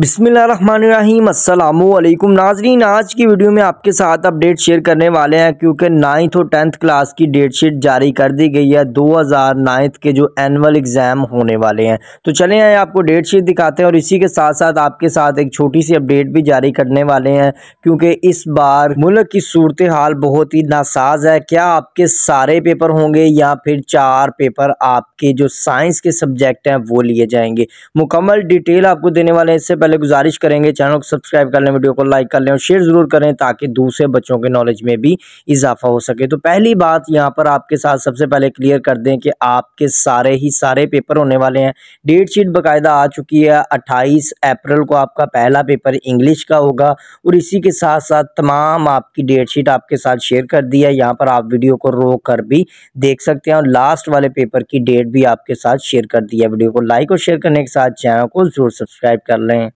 बिसमीम नाजरीन आज की वीडियो में आपके साथ अपडेट शेयर करने वाले हैं क्योंकि नाइन्थ और टेंथ क्लास की डेट शीट जारी कर दी गई है दो हज़ार नाइन्थ के जो एनअल एग्ज़ाम होने वाले हैं तो चले आए आपको डेट शीट दिखाते हैं और इसी के साथ साथ आपके साथ एक छोटी सी अपडेट भी जारी करने वाले हैं क्योंकि इस बार मुल्क की सूरत हाल बहुत ही नासाज है क्या आपके सारे पेपर होंगे या फिर चार पेपर आपके जो साइंस के सब्जेक्ट हैं वो लिए जाएंगे मुकम्मल डिटेल आपको देने वाले हैं इससे पहले पहले गुजारिश करेंगे चैनल को सब्सक्राइब कर लें वीडियो को लाइक कर लें और शेयर ज़रूर करें ताकि दूसरे बच्चों के नॉलेज में भी इजाफा हो सके तो पहली बात यहाँ पर आपके साथ सबसे पहले क्लियर कर दें कि आपके सारे ही सारे पेपर होने वाले हैं डेट शीट बाकायदा आ चुकी है अट्ठाईस अप्रैल को आपका पहला पेपर इंग्लिश का होगा और इसी के साथ साथ तमाम आपकी डेट शीट आपके साथ शेयर कर दी है यहाँ पर आप वीडियो को रोक कर भी देख सकते हैं और लास्ट वाले पेपर की डेट भी आपके साथ शेयर कर दी है वीडियो को लाइक और शेयर करने के साथ चैनल को ज़रूर सब्सक्राइब कर लें